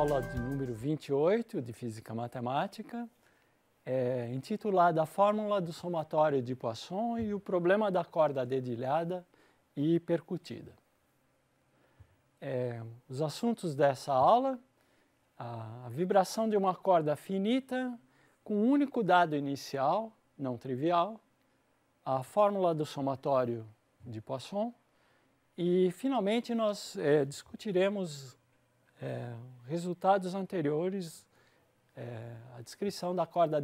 aula de número 28 de Física Matemática, é, intitulada A Fórmula do Somatório de Poisson e o Problema da Corda Dedilhada e Percutida. É, os assuntos dessa aula, a, a vibração de uma corda finita com um único dado inicial, não trivial, a fórmula do somatório de Poisson e, finalmente, nós é, discutiremos é, resultados anteriores é, a descrição da corda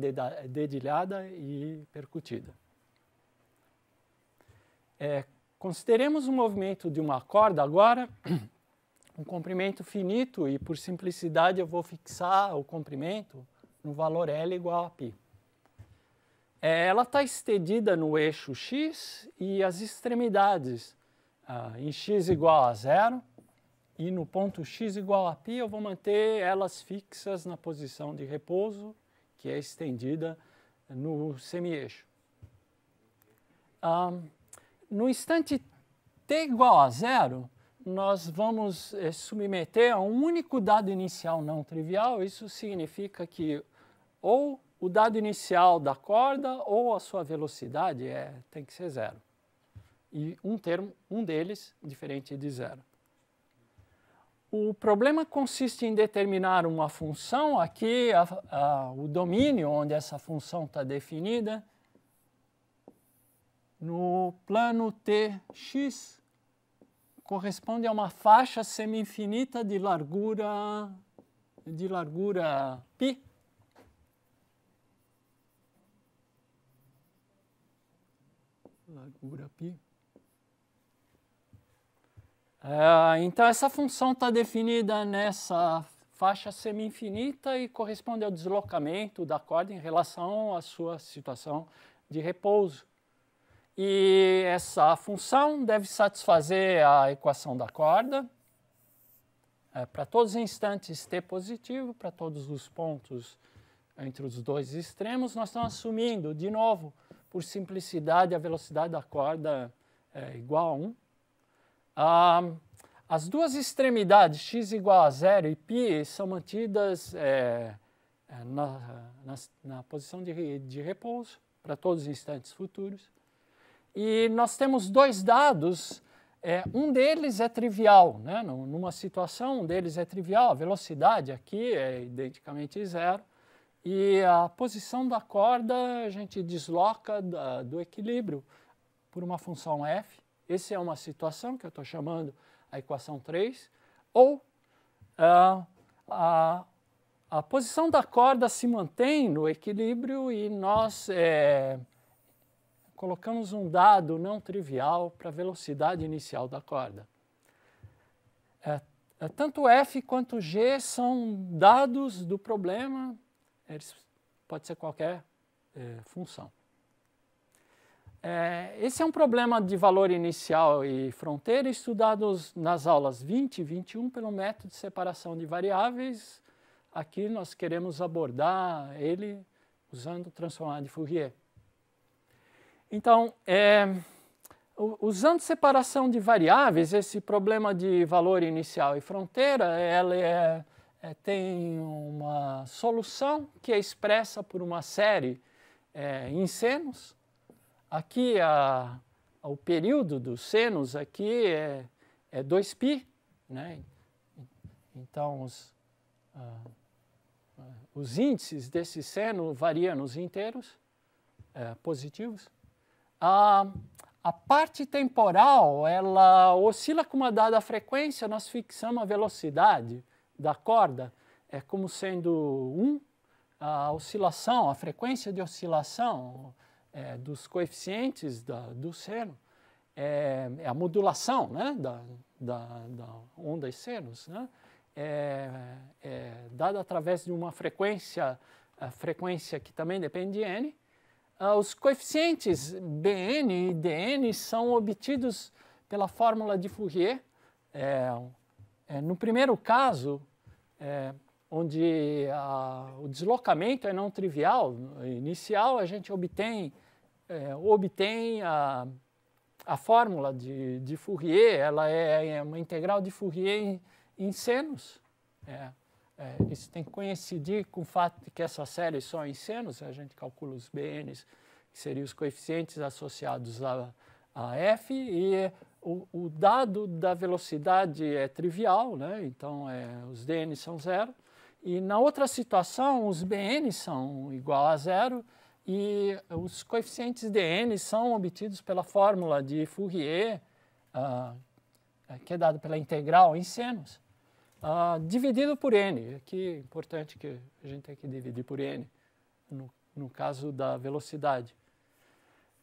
dedilhada e percutida. É, consideremos o movimento de uma corda agora, um comprimento finito, e por simplicidade eu vou fixar o comprimento no valor L igual a π. É, ela está estendida no eixo x e as extremidades ah, em x igual a zero, e no ponto x igual a π eu vou manter elas fixas na posição de repouso, que é estendida no semi-eixo. Um, no instante t igual a zero, nós vamos eh, submeter a um único dado inicial não trivial. Isso significa que ou o dado inicial da corda ou a sua velocidade é, tem que ser zero. E um termo, um deles, diferente de zero o problema consiste em determinar uma função, aqui a, a, o domínio onde essa função está definida, no plano Tx, corresponde a uma faixa semi-infinita de largura, de largura π. Largura π. É, então, essa função está definida nessa faixa semi-infinita e corresponde ao deslocamento da corda em relação à sua situação de repouso. E essa função deve satisfazer a equação da corda é, para todos os instantes t positivo, para todos os pontos entre os dois extremos, nós estamos assumindo, de novo, por simplicidade, a velocidade da corda é igual a 1 as duas extremidades, x igual a zero e π, são mantidas é, na, na, na, posição de, de repouso para todos os instantes futuros. E nós temos dois dados, é, um deles é trivial, né? numa situação um deles é trivial, a velocidade aqui é identicamente zero, e a posição da corda a gente desloca da, do equilíbrio por uma função f, essa é uma situação que eu estou chamando a equação 3, ou ah, a, a posição da corda se mantém no equilíbrio e nós é, colocamos um dado não trivial para a velocidade inicial da corda. É, é, tanto F quanto G são dados do problema, eles, pode ser qualquer é, função. É, esse é um problema de valor inicial e fronteira estudados nas aulas 20 e 21 pelo método de separação de variáveis. Aqui nós queremos abordar ele usando o transformado de Fourier. Então, é, usando separação de variáveis, esse problema de valor inicial e fronteira, ela é, é, tem uma solução que é expressa por uma série é, em senos, Aqui a, o período dos senos aqui é, é 2π, né? Então os, uh, os índices desse seno variam nos inteiros uh, positivos. A, a parte temporal, ela oscila com uma dada frequência, nós fixamos a velocidade da corda, é como sendo 1, um, a oscilação, a frequência de oscilação, é, dos coeficientes da, do seno, é, é, a modulação né, da, da, da onda e senos, né, é, é, dada através de uma frequência, frequência que também depende de n, Uh, os coeficientes Bn e Dn são obtidos pela fórmula de Fourier. É, é, no primeiro caso, é, onde a, o deslocamento é não trivial, inicial, a gente obtém é, obtém a, a fórmula de, de, Fourier, ela é, é, uma integral de Fourier em, em senos. É, é, isso tem que coincidir com o fato de que essa série só em senos, a gente calcula os BNs, que seriam os coeficientes associados a, a F, e o, o, dado da velocidade é trivial, né? então é, os DN são zero. E na outra situação, os BN são igual a zero, e os coeficientes d_n são obtidos pela fórmula de Fourier, ah, que é dada pela integral em senos, ah, dividido por n. Aqui é importante que a gente tem que dividir por n, no, no caso da velocidade.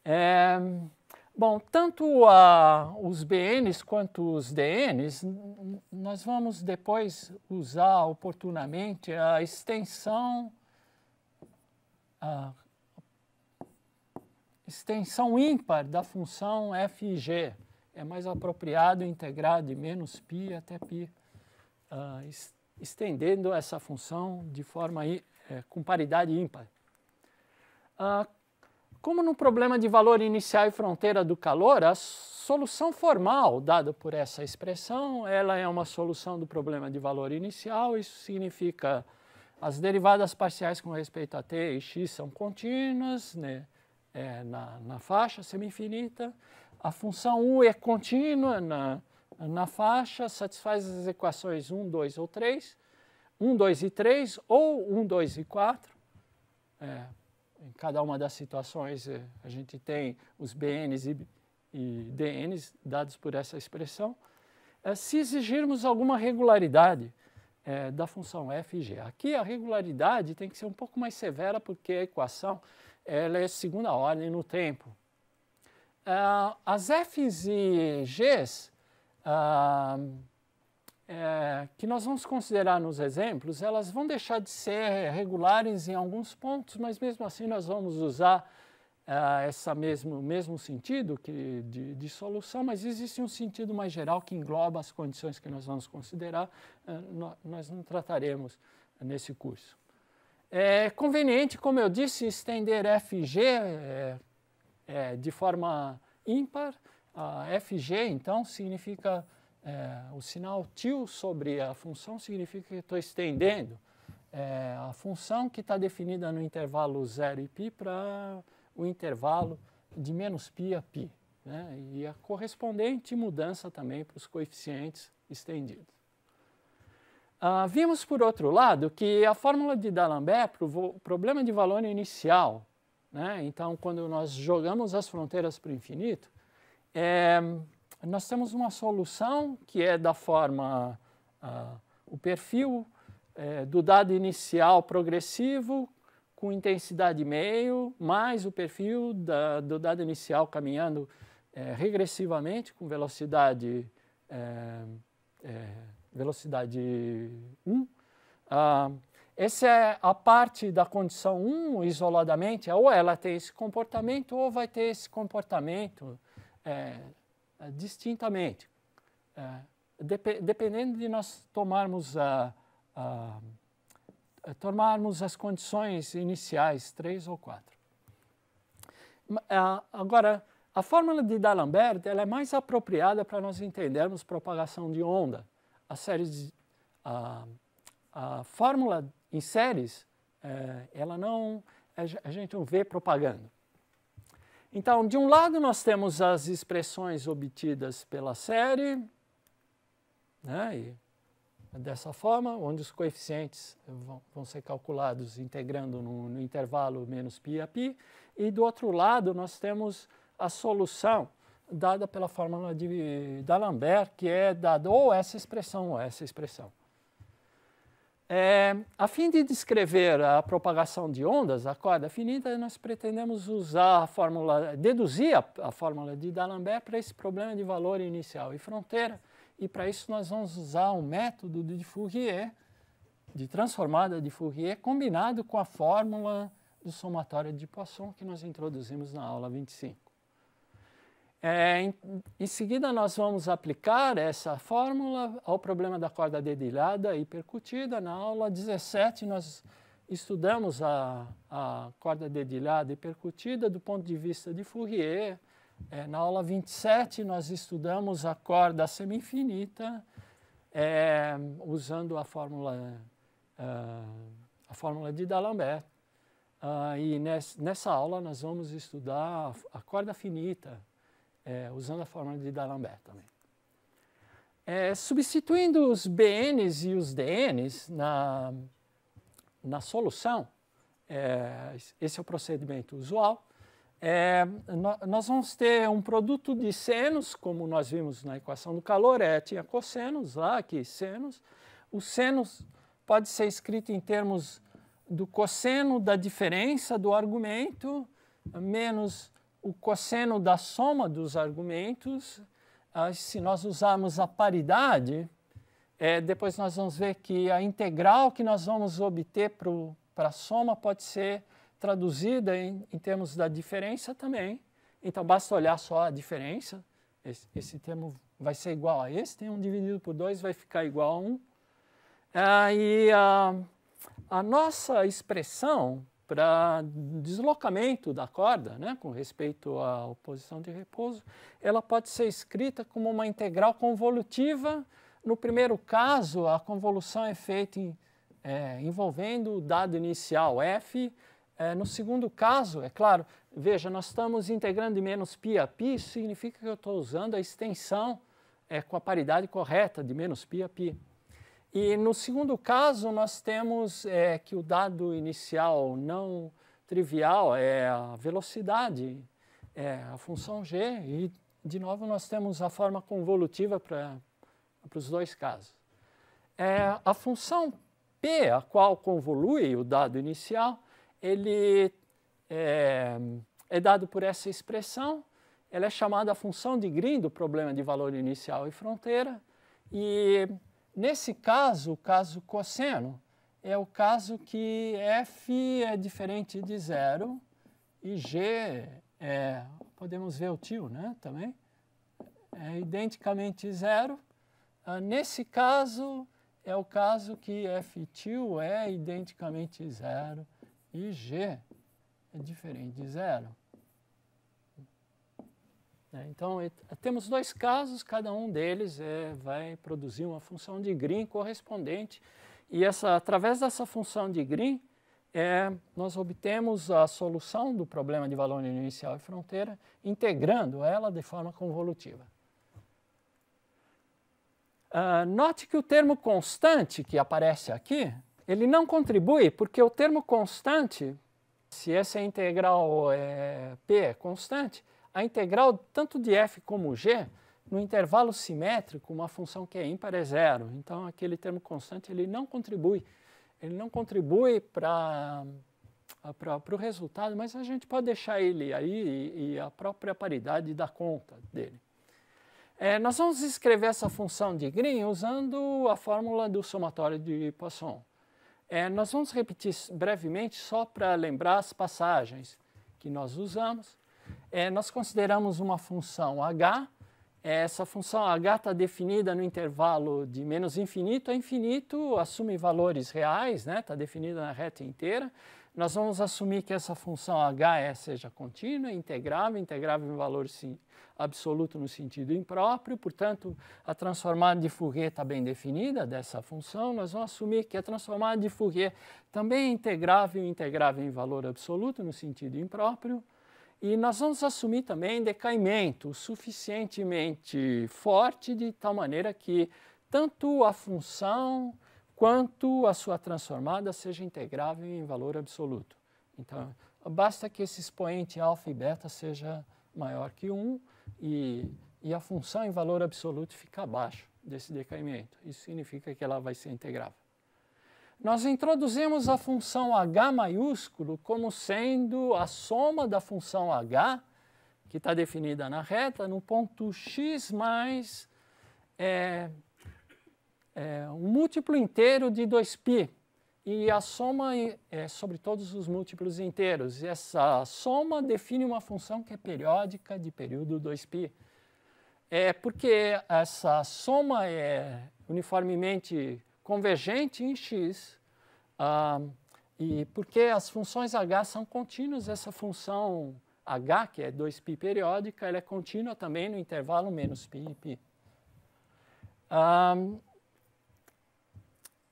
É, bom, tanto os bn's quanto os dn's, nós vamos depois usar oportunamente a extensão ah, extensão ímpar da função f e g. É mais apropriado integrar de menos π até π, uh, ah, estendendo essa função de forma é, com paridade ímpar. Uh, como no problema de valor inicial e fronteira do calor, a solução formal dada por essa expressão, ela é uma solução do problema de valor inicial, isso significa as derivadas parciais com respeito a t e x são contínuas, né? é, na, na faixa semi-infinita. A função u é contínua na, na faixa, satisfaz as equações 1, 2 ou 3, 1, 2 e 3 ou 1, 2 e 4. É, em cada uma das situações é, a gente tem os BNs e, e DNs dados por essa expressão. É, se exigirmos alguma regularidade é, da função f e g. Aqui a regularidade tem que ser um pouco mais severa porque a equação ela é segunda ordem no tempo. Uh, as Fs e Gs, uh, é, que nós vamos considerar nos exemplos, elas vão deixar de ser regulares em alguns pontos, mas mesmo assim nós vamos usar uh, ah, esse mesmo, mesmo sentido que, de, de, solução, mas existe um sentido mais geral que engloba as condições que nós vamos considerar, uh, no, nós não trataremos nesse curso. É conveniente, como eu disse, estender FG é, é, de forma ímpar. A FG, então, significa é, o sinal tio sobre a função, significa que estou estendendo é, a função que está definida no intervalo 0 e π para o intervalo de menos π a π. Né? E a correspondente mudança também para os coeficientes estendidos. Ah, vimos, por outro lado, que a fórmula de D'Alembert é para o problema de valor inicial, né? então, quando nós jogamos as fronteiras para o infinito, é, nós temos uma solução que é da forma ah, o perfil é, do dado inicial progressivo com intensidade meio, mais o perfil da, do dado inicial caminhando é, regressivamente com velocidade é, é velocidade 1. Ah, essa é a parte da condição 1 isoladamente, ou ela tem esse comportamento ou vai ter esse comportamento é, é distintamente. É, dep dependendo de nós tomarmos, a, ah, a, ah, a, tomarmos as condições iniciais, 3 ou 4. Ah, agora, a fórmula de D'Alembert é mais apropriada para nós entendermos propagação de onda a de a, a fórmula em séries, é, ela não, é, a gente não vê propagando. Então, de um lado nós temos as expressões obtidas pela série, né, dessa forma, onde os coeficientes vão, vão ser calculados integrando no, no intervalo menos π a π, e do outro lado nós temos a solução dada pela fórmula de D'Alembert, que é dada ou essa expressão ou essa expressão. É, a fim de descrever a propagação de ondas, a corda finita, nós pretendemos usar a fórmula, deduzir a, a fórmula de D'Alembert para esse problema de valor inicial e fronteira, e para isso nós vamos usar um método de Fourier, de transformada de Fourier, combinado com a fórmula do somatório de Poisson que nós introduzimos na aula 25. É, em, em, seguida, nós vamos aplicar essa fórmula ao problema da corda dedilhada e percutida. Na aula 17, nós estudamos a, a corda dedilhada e percutida do ponto de vista de Fourier. É, na aula 27, nós estudamos a corda semi-infinita, é, usando a fórmula, uh, a fórmula de D'Alembert. Uh, e nessa, nessa aula, nós vamos estudar a corda finita, é, usando a fórmula de D'Alembert também. É, substituindo os BNs e os DNs na, na solução, é, esse é o procedimento usual, é, nós vamos ter um produto de senos, como nós vimos na equação do calor, é, tinha cossenos lá, aqui senos. O senos pode ser escrito em termos do cosseno da diferença do argumento, menos o cosseno da soma dos argumentos, ah, se nós usarmos a paridade, é, depois nós vamos ver que a integral que nós vamos obter para a soma pode ser traduzida em, em, termos da diferença também. Então basta olhar só a diferença, esse, esse termo vai ser igual a esse, 1 um dividido por 2 vai ficar igual a 1. Um. Ah, e a nossa expressão para deslocamento da corda, né, com respeito à posição de repouso, ela pode ser escrita como uma integral convolutiva. No primeiro caso, a convolução é feita em, é, envolvendo o dado inicial f. É, no segundo caso, é claro, veja, nós estamos integrando de menos π a π, significa que eu estou usando a extensão é, com a paridade correta de menos π a π. E no segundo caso, nós temos é, que o dado inicial não trivial é a velocidade, é a função g, e de novo nós temos a forma convolutiva para os dois casos. É, a função p, a qual convolui o dado inicial, ele é, é dado por essa expressão, ela é chamada a função de Green do problema de valor inicial e fronteira, e Nesse caso, o caso cosseno, é o caso que f é diferente de zero e g é, podemos ver o tio, né, também, é identicamente zero. Ah, nesse caso, é o caso que f tio é identicamente zero e g é diferente de zero. Né? Então, eh, temos dois casos, cada um deles é, vai produzir uma função de Green correspondente, e essa, através dessa função de Green, é, nós obtemos a solução do problema de valor inicial e fronteira, integrando ela de forma convolutiva. Uh, note que o termo constante que aparece aqui, ele não contribui, porque o termo constante, se essa é integral é p é constante, a integral tanto de f como g, no intervalo simétrico, uma função que é ímpar é zero. Então, aquele termo constante ele não contribui. Ele não contribui para o resultado, mas a gente pode deixar ele aí e, e a própria paridade dá conta dele. É, nós vamos escrever essa função de Green usando a fórmula do somatório de Poisson. É, nós vamos repetir brevemente só para lembrar as passagens que nós usamos é, nós consideramos uma função h, é, essa função h está definida no intervalo de menos infinito a infinito, assume valores reais, né? está definida na reta inteira. Nós vamos assumir que essa função h é, seja contínua, integrável, integrável em valor sim, absoluto no sentido impróprio, portanto, a transformada de Fourier está bem definida dessa função, nós vamos assumir que a transformada de Fourier também é integrável, integrável em valor absoluto no sentido impróprio, e nós vamos assumir também decaimento suficientemente forte, de tal maneira que tanto a função quanto a sua transformada seja integrável em valor absoluto. Então, basta que esse expoente alfa e beta seja maior que 1 e, e a função em valor absoluto fica abaixo desse decaimento. Isso significa que ela vai ser integrável nós introduzimos a função h maiúsculo como sendo a soma da função h, que está definida na reta, no ponto x mais é, é, um múltiplo inteiro de 2π. E a soma é sobre todos os múltiplos inteiros. E essa soma define uma função que é periódica de período 2π. É porque essa soma é uniformemente convergente em x, e porque as funções h são contínuas, essa função h, que é 2π periódica, ela é contínua também no intervalo menos π e π.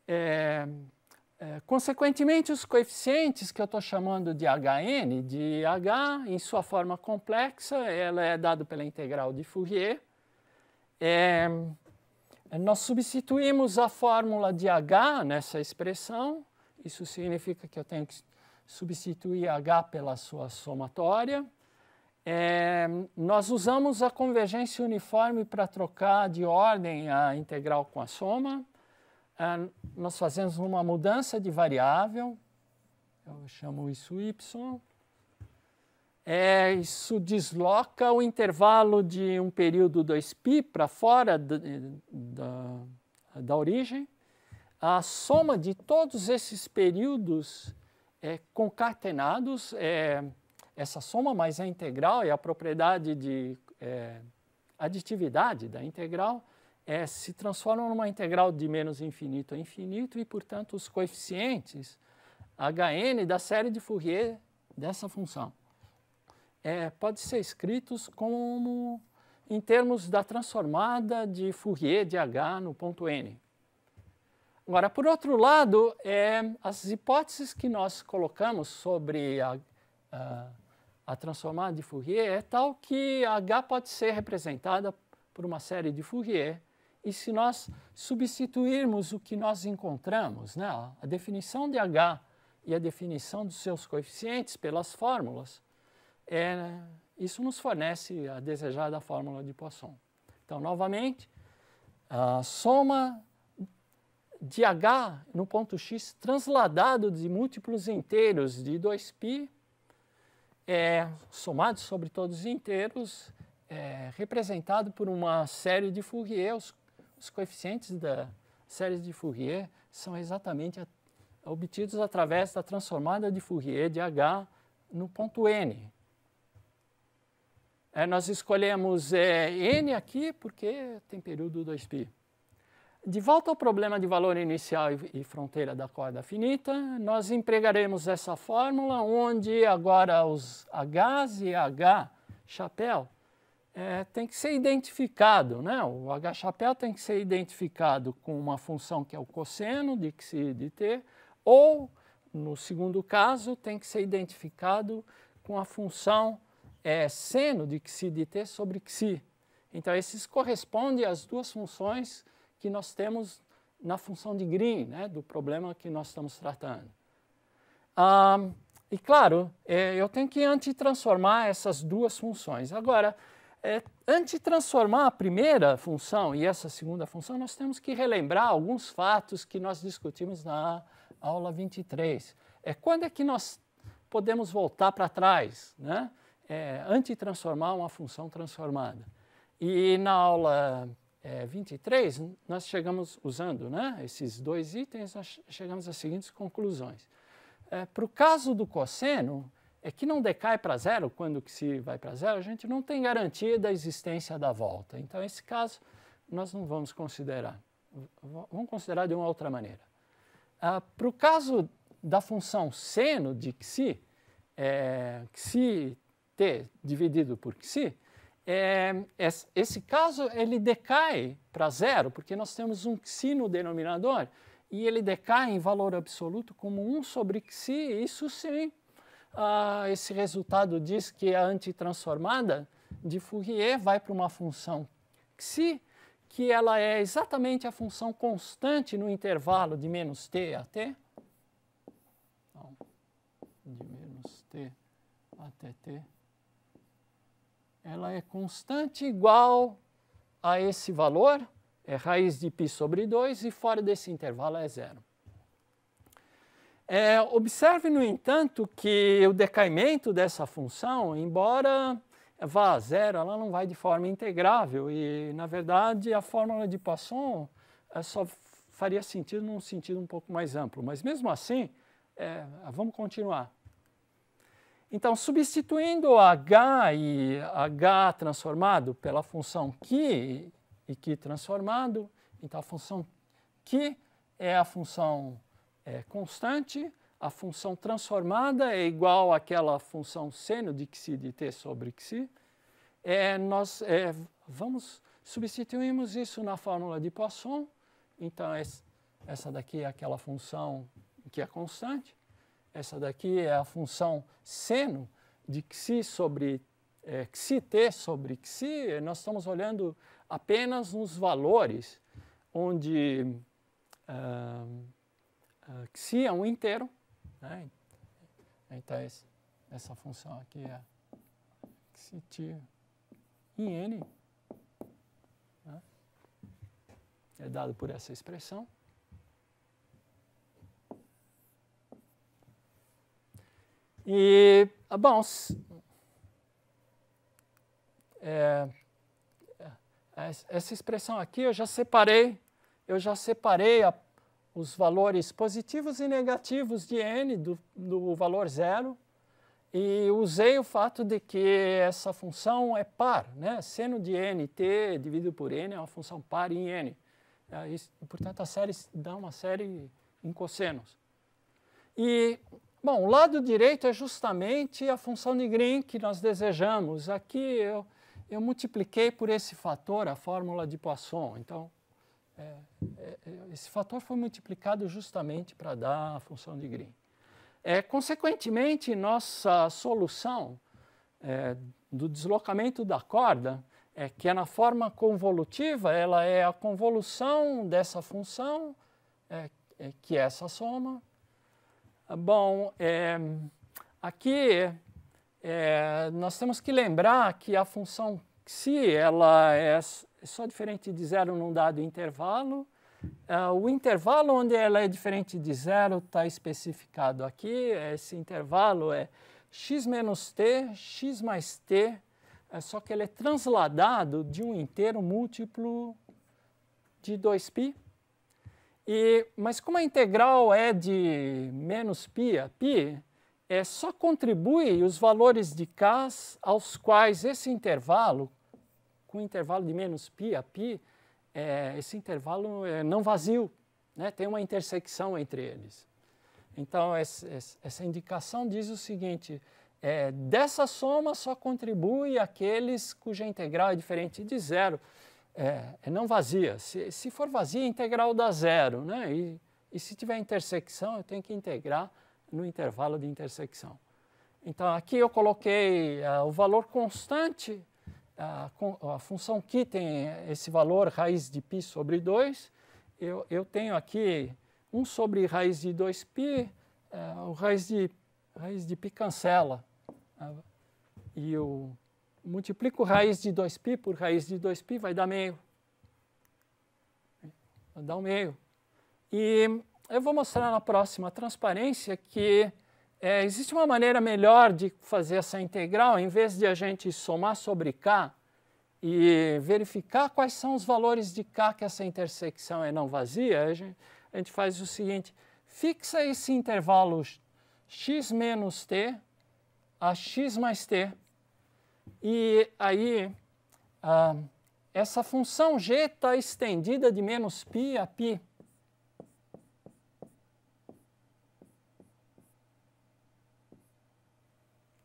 é, é, consequentemente, os coeficientes que eu estou chamando de Hn, de H, em sua forma complexa, ela é dado pela integral de Fourier. É, nós substituímos a fórmula de H nessa expressão, isso significa que eu tenho que substituir H pela sua somatória. É, nós usamos a convergência uniforme para trocar de ordem a integral com a soma. É, nós fazemos uma mudança de variável, eu chamo isso Y é, isso desloca o intervalo de um período 2π para fora da, da, da, origem. A soma de todos esses períodos é, concatenados, é, essa soma mais a integral e a propriedade de é, aditividade da integral, é, se transformam numa integral de menos infinito a infinito e, portanto, os coeficientes Hn da série de Fourier dessa função é, pode ser escritos como em termos da transformada de Fourier de H no ponto N. Agora, por outro lado, é, as hipóteses que nós colocamos sobre a, a, a transformada de Fourier é tal que H pode ser representada por uma série de Fourier, e se nós substituirmos o que nós encontramos, né, a definição de H e a definição dos seus coeficientes pelas fórmulas, é, né? isso nos fornece a desejada fórmula de Poisson. Então, novamente, a soma de H no ponto X transladado de múltiplos inteiros de 2π, é, somado sobre todos os inteiros, é, representado por uma série de Fourier. Os, os coeficientes da série de Fourier são exatamente a, obtidos através da transformada de Fourier de H no ponto N. É, nós escolhemos é, N aqui porque tem período 2π. De volta ao problema de valor inicial e, fronteira da corda finita, nós empregaremos essa fórmula onde agora os h e H chapéu é, tem que ser identificado, né? O H chapéu tem que ser identificado com uma função que é o cosseno de x de t, ou, no segundo caso, tem que ser identificado com a função é, seno de xi dt sobre xi. Então, esses correspondem às duas funções que nós temos na função de Green, né, do problema que nós estamos tratando. Ah, e claro, é, eu tenho que antitransformar essas duas funções. Agora, é, antitransformar a primeira função e essa segunda função, nós temos que relembrar alguns fatos que nós discutimos na aula 23. É quando é que nós podemos voltar para trás, né? é, antitransformar uma função transformada. E na aula é, 23, nós chegamos, usando né, esses dois itens, nós chegamos às seguintes conclusões. É, para o caso do cosseno, é que não decai para zero, quando que se vai para zero, a gente não tem garantia da existência da volta. Então, esse caso, nós não vamos considerar. Vamos considerar de uma outra maneira. Ah, para o caso da função seno de xi, é, xi t dividido por xi, é, esse caso ele decai para zero, porque nós temos um xi no denominador, e ele decai em valor absoluto como 1 sobre xi, isso sim, ah, esse resultado diz que a antitransformada de Fourier vai para uma função xi, que ela é exatamente a função constante no intervalo de menos t t, então, de menos t até t, ela é constante igual a esse valor, é raiz de π sobre 2, e fora desse intervalo é zero. É, observe, no entanto, que o decaimento dessa função, embora vá a zero, ela não vai de forma integrável, e, na verdade, a fórmula de Poisson é, só faria sentido num sentido um pouco mais amplo. Mas, mesmo assim, é, vamos continuar. Então, substituindo H e H transformado pela função q e q transformado, então a função q é a função é, constante, a função transformada é igual àquela função seno de xi de t sobre xi, é, nós é, vamos substituímos isso na fórmula de Poisson, então essa daqui é aquela função que é constante, essa daqui é a função seno de xi sobre é, xi sobre xi. Nós estamos olhando apenas nos valores onde uh, uh, xi é um inteiro. Né? Então, esse, essa função aqui é xi em n. Né? É dado por essa expressão. E, ah, bom, é, é essa expressão aqui eu já separei, eu já separei a, os valores positivos e negativos de n do, do valor zero e usei o fato de que essa função é par, né? Seno de n, t dividido por n é uma função par em n. É, isso, portanto, a série dá uma série em cossenos. E Bom, o lado direito é justamente a função de Green que nós desejamos. Aqui eu, eu multipliquei por esse fator a fórmula de Poisson. Então, é, é, é, esse fator foi multiplicado justamente para dar a função de Green. É, consequentemente, nossa solução é, do deslocamento da corda é que é na forma convolutiva, ela é a convolução dessa função, é, é que é essa soma, ah, bom, é, aqui é, nós temos que lembrar que a função psi ela é, é só diferente de zero num dado intervalo, é, o intervalo onde ela é diferente de zero está especificado aqui. Esse intervalo é x menos t, x mais t, é só que ele é transladado de um inteiro múltiplo de 2π e, mas como a integral é de menos π a π, é, só contribui os valores de k aos quais esse intervalo, com intervalo de menos π a π, é, esse intervalo é não vazio, né? tem uma intersecção entre eles. Então, essa indicação diz o seguinte, é, dessa soma só contribui aqueles cuja integral é diferente de zero é, é não vazia. Se, se for vazia, é integral dá zero, né? E, e se tiver intersecção, eu tenho que integrar no intervalo de intersecção. Então, aqui eu coloquei uh, o valor constante, uh, a função que tem esse valor raiz de π sobre 2. Eu, eu tenho aqui 1 sobre raiz de 2π, uh, eh, o raiz de, raiz de π cancela. Né? E o multiplico raiz de 2π por raiz de 2π, vai dar meio. Vai dar um meio. E eu vou mostrar na próxima transparência que é, existe uma maneira melhor de fazer essa integral, em vez de a gente somar sobre k e verificar quais são os valores de k que essa intersecção é não vazia, a gente, a gente faz o seguinte, fixa esse intervalo x menos t a x mais t e aí, ah, essa função g está estendida de menos π a π.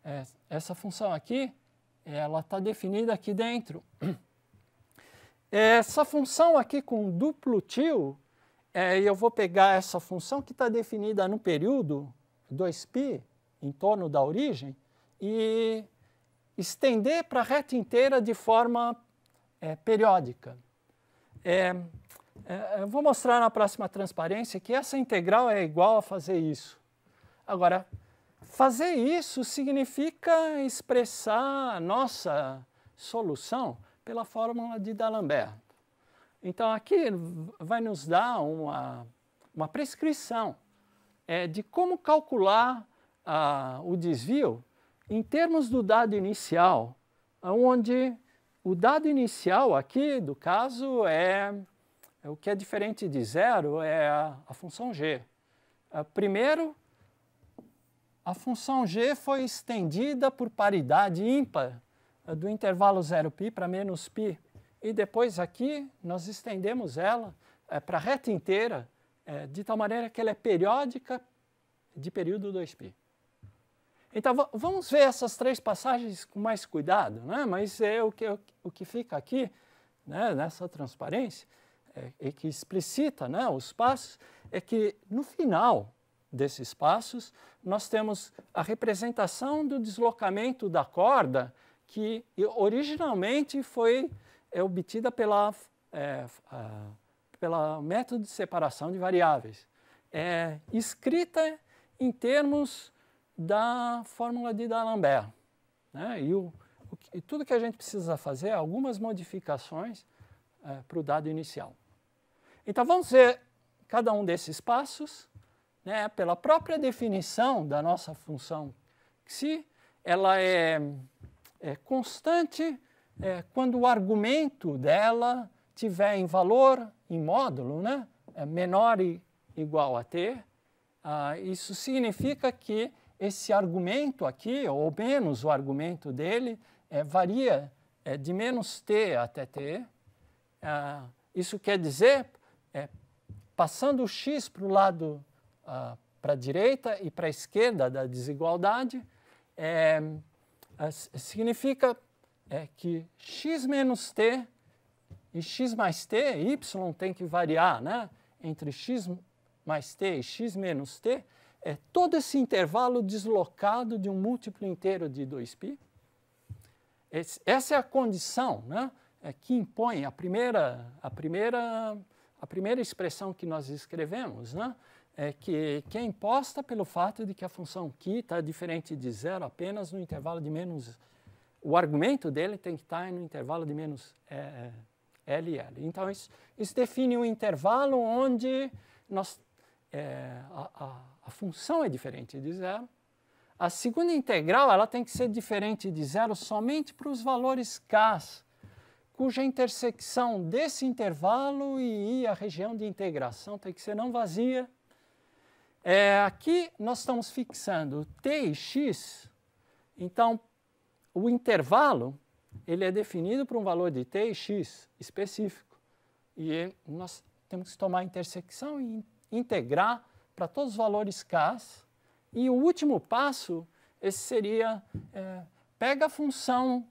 É, essa função aqui, ela está definida aqui dentro. É, essa função aqui com duplo tio, é, eu vou pegar essa função que está definida no período 2π, em torno da origem, e estender para a reta inteira de forma é, periódica. É, é, eu vou mostrar na próxima transparência que essa integral é igual a fazer isso. Agora, fazer isso significa expressar a nossa solução pela fórmula de D'Alembert. Então, aqui vai nos dar uma, uma prescrição é, de como calcular ah, o desvio em termos do dado inicial, onde o dado inicial aqui do caso é, é o que é diferente de zero é a, a função g. Ah, primeiro, a função g foi estendida por paridade ímpar ah, do intervalo 0π para menos π. E depois aqui nós estendemos ela eh, para a reta inteira, eh, de tal maneira que ela é periódica de período 2π. Então vamos ver essas três passagens com mais cuidado, né? mas é o que, o que fica aqui, né, nessa transparência, é, é, que explicita né, os passos, é que no final desses passos nós temos a representação do deslocamento da corda que originalmente foi é, obtida pela, é, pela método de separação de variáveis. É escrita em termos da fórmula de D'Alembert. Né? E, o, o, e tudo que a gente precisa fazer é algumas modificações é, para o dado inicial. Então vamos ver cada um desses passos né, pela própria definição da nossa função xi, ela é, é constante é, quando o argumento dela tiver em valor, em módulo, né, é menor e igual a t, ah, isso significa que esse argumento aqui, ou menos o argumento dele, é, varia é, de menos t até t. Ah, isso quer dizer, é, passando o x para o lado ah, para a direita e para a esquerda da desigualdade, é, significa é, que x menos t e x mais t, y tem que variar né, entre x mais t e x menos t, é todo esse intervalo deslocado de um múltiplo inteiro de 2π. essa é a condição né, é, que impõe a primeira, a, primeira, a primeira expressão que nós escrevemos, né, é que, que é imposta pelo fato de que a função q está diferente de zero apenas no intervalo de menos... O argumento dele tem que estar no intervalo de menos é, é L e L. Então, isso, isso define um intervalo onde nós é, a, a, a, função é diferente de zero. A segunda integral ela tem que ser diferente de zero somente para os valores k, cuja intersecção desse intervalo e a região de integração tem que ser não vazia. É, aqui nós estamos fixando t e x, então o intervalo ele é definido por um valor de t e x específico. E nós temos que tomar a intersecção e integrar para todos os valores k. E o último passo, esse seria, é, pega a função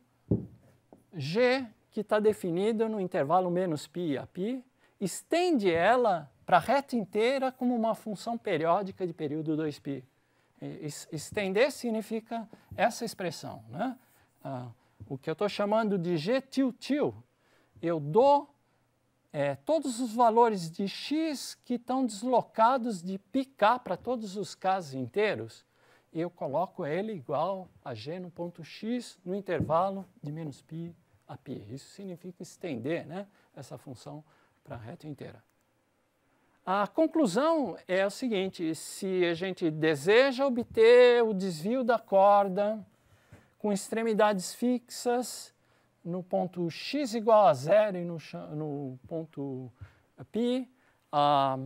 g que está definida no intervalo menos π a π, estende ela para a reta inteira como uma função periódica de período 2π. Estender significa essa expressão. Né? Ah, o que eu estou chamando de g til til, eu dou é, todos os valores de x que estão deslocados de πk para todos os casos inteiros, eu coloco ele igual a g no ponto x no intervalo de menos π a π. Isso significa estender né, essa função para a reta inteira. A conclusão é a seguinte, se a gente deseja obter o desvio da corda com extremidades fixas, no ponto x igual a zero e no, no ponto π, a,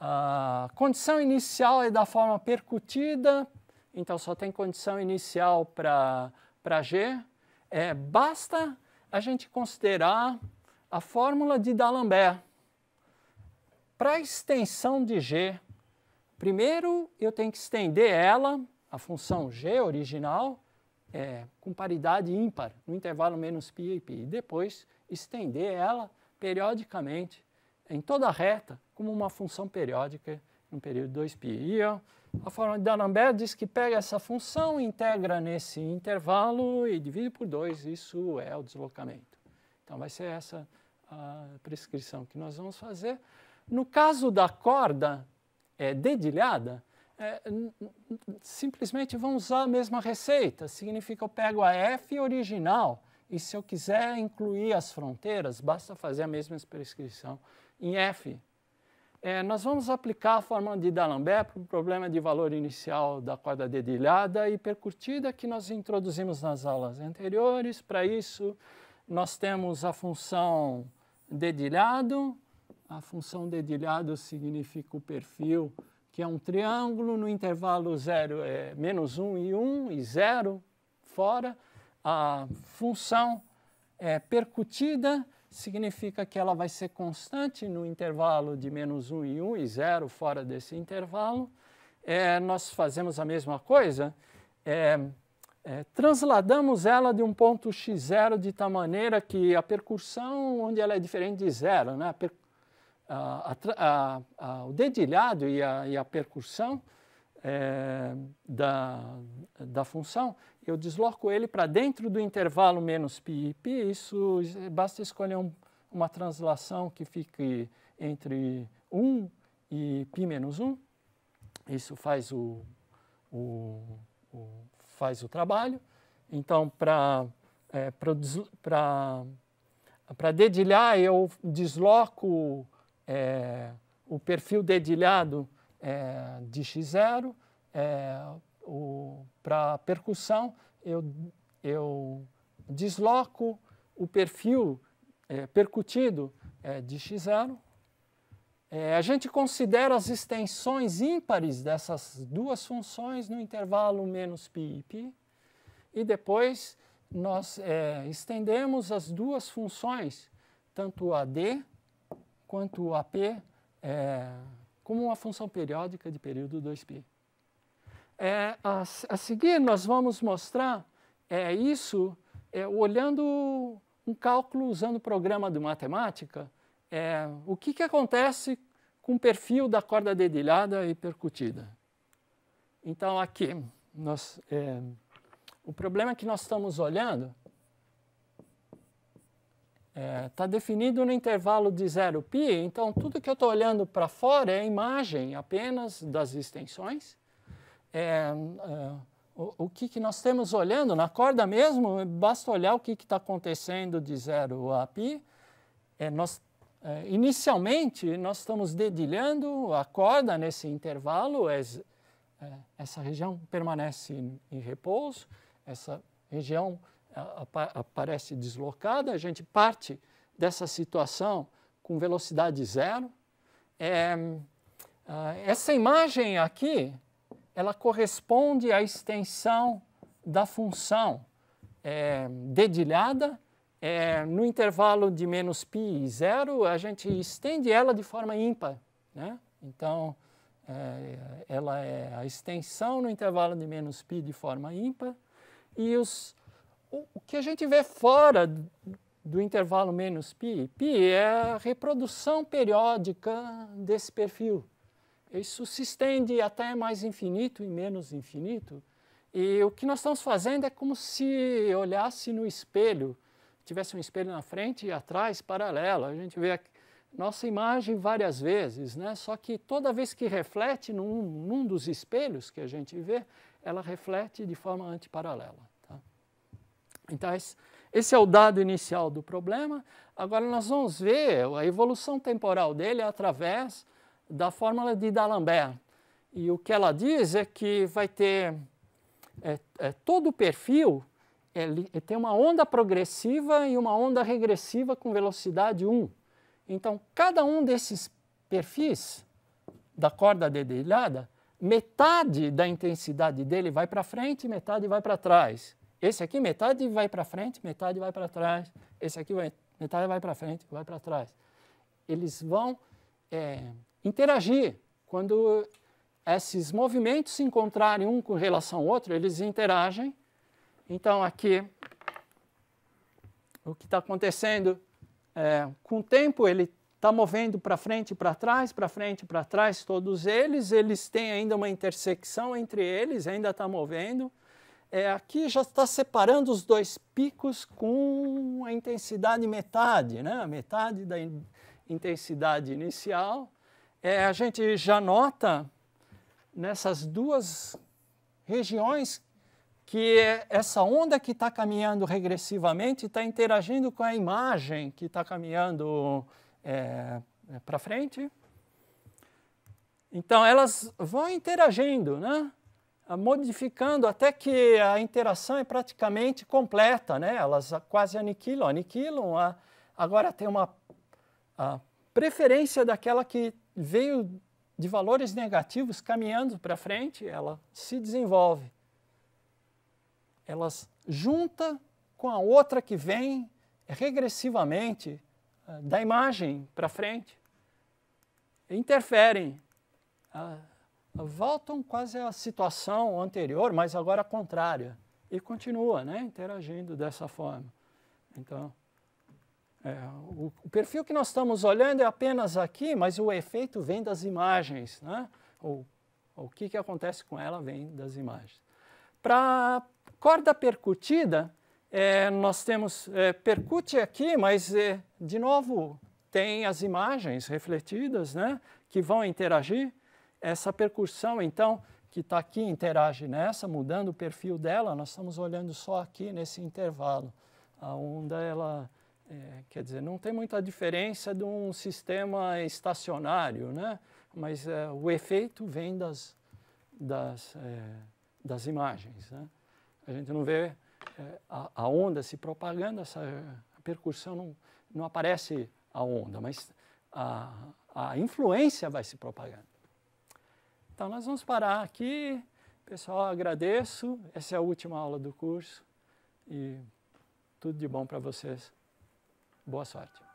a condição inicial é da forma percutida, então só tem condição inicial para G. É, basta a gente considerar a fórmula de D'Alembert. Para a extensão de G, primeiro eu tenho que estender ela, a função G original, é, com paridade ímpar no intervalo menos π e π. E depois estender ela periodicamente em toda a reta como uma função periódica no período 2π. E a, a forma de D'Alembert diz que pega essa função, integra nesse intervalo e divide por 2, isso é o deslocamento. Então vai ser essa a prescrição que nós vamos fazer. No caso da corda é, dedilhada, é, simplesmente vão usar a mesma receita. Significa eu pego a f original e se eu quiser incluir as fronteiras, basta fazer a mesma prescrição em f. É, nós vamos aplicar a fórmula de D'Alembert para o problema de valor inicial da corda dedilhada e percutida que nós introduzimos nas aulas anteriores. Para isso, nós temos a função dedilhado. A função dedilhado significa o perfil que é um triângulo no intervalo 0, é, menos 1 um e 1 um, e 0, fora, a função é, percutida significa que ela vai ser constante no intervalo de menos 1 um e 1 um, e 0, fora desse intervalo. É, nós fazemos a mesma coisa, é, é, transladamos ela de um ponto x0 de tal maneira que a percussão, onde ela é diferente de zero, né? a a, a, a, o dedilhado e a, e percussão é, da, da função, eu desloco ele para dentro do intervalo menos pi e pi, isso é, basta escolher um, uma translação que fique entre 1 e pi menos 1, isso faz o, o, o faz o trabalho. Então, para é, dedilhar, eu desloco é, o perfil dedilhado é, de X0, é, para percussão, eu, eu desloco o perfil é, percutido é, de X0. É, a gente considera as extensões ímpares dessas duas funções no intervalo menos π e π, e depois nós estendemos as duas funções, tanto a d quanto o AP é, como uma função periódica de período 2π. É, a, a, seguir, nós vamos mostrar é, isso é, olhando um cálculo usando o programa de matemática, é, o que, que acontece com o perfil da corda dedilhada e percutida. Então, aqui, nós, é, o problema que nós estamos olhando Está é, tá definido no intervalo de zero π, então tudo que eu estou olhando para fora é a imagem apenas das extensões. É, é, o, o que, que, nós temos olhando na corda mesmo, basta olhar o que está acontecendo de zero a π. É, nós, é, inicialmente, nós estamos dedilhando a corda nesse intervalo, é, essa região permanece em, em repouso, essa região aparece deslocada, a gente parte dessa situação com velocidade zero. É, ah, essa imagem aqui, ela corresponde à extensão da função é, dedilhada é, no intervalo de menos π e zero, a gente estende ela de forma ímpar. Né? Então, é, ela é a extensão no intervalo de menos π de forma ímpar e os o que a gente vê fora do intervalo menos π, π é a reprodução periódica desse perfil. Isso se estende até mais infinito e menos infinito. E o que nós estamos fazendo é como se olhasse no espelho, tivesse um espelho na frente e atrás paralelo. A gente vê a nossa imagem várias vezes, né? só que toda vez que reflete num, num dos espelhos que a gente vê, ela reflete de forma antiparalela. Então, esse é o dado inicial do problema. Agora, nós vamos ver a evolução temporal dele através da fórmula de D'Alembert. E o que ela diz é que vai ter é, é, todo o perfil ele, tem uma onda progressiva e uma onda regressiva com velocidade 1. Então, cada um desses perfis da corda dedilhada, metade da intensidade dele vai para frente e metade vai para trás. Esse aqui metade vai para frente, metade vai para trás. Esse aqui vai, metade vai para frente, vai para trás. Eles vão é, interagir. Quando esses movimentos se encontrarem um com relação ao outro, eles interagem. Então aqui o que está acontecendo é, com o tempo ele está movendo para frente, para trás, para frente, para trás, todos eles, eles têm ainda uma intersecção entre eles, ainda está movendo, é, aqui já está separando os dois picos com a intensidade metade, né? a metade da in intensidade inicial. É, a gente já nota nessas duas regiões que essa onda que está caminhando regressivamente está interagindo com a imagem que está caminhando é, é para frente. Então elas vão interagindo, né? modificando até que a interação é praticamente completa, né? elas quase aniquilam, aniquilam. A, agora tem uma preferência daquela que veio de valores negativos caminhando para frente, ela se desenvolve. Elas junta com a outra que vem regressivamente eh, da imagem para frente, interferem. Ah, voltam quase à situação anterior, mas agora contrária. E continua né, interagindo dessa forma. Então, é, o, o, perfil que nós estamos olhando é apenas aqui, mas o efeito vem das imagens. Né? Ou, o que, que acontece com ela vem das imagens. Para corda percutida, é, nós temos é, percute aqui, mas é, de novo tem as imagens refletidas né, que vão interagir. Essa percussão, então, que está aqui, interage nessa, mudando o perfil dela, nós estamos olhando só aqui nesse intervalo. A onda, ela, é, quer dizer, não tem muita diferença de um sistema estacionário, né? mas é, o efeito vem das, das, é, das imagens. Né? A gente não vê é, a, a, onda se propagando, essa percussão não, não aparece a onda, mas a, a influência vai se propagando. Então, nós vamos parar aqui. Pessoal, agradeço. Essa é a última aula do curso. E tudo de bom para vocês. Boa sorte.